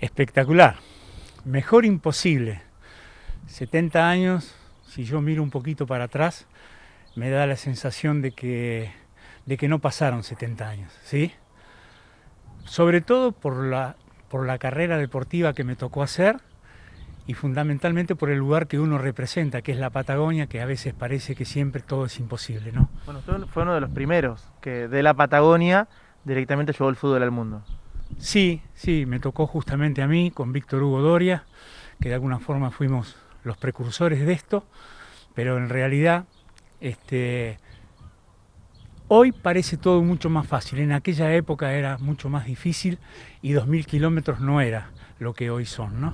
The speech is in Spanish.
espectacular. Mejor imposible. 70 años, si yo miro un poquito para atrás, me da la sensación de que, de que no pasaron 70 años, ¿sí? Sobre todo por la, por la carrera deportiva que me tocó hacer y fundamentalmente por el lugar que uno representa, que es la Patagonia, que a veces parece que siempre todo es imposible, ¿no? Bueno, fue uno de los primeros que de la Patagonia directamente llevó el fútbol al mundo. Sí, sí, me tocó justamente a mí con Víctor Hugo Doria, que de alguna forma fuimos los precursores de esto, pero en realidad este, hoy parece todo mucho más fácil. En aquella época era mucho más difícil y 2.000 kilómetros no era lo que hoy son, ¿no?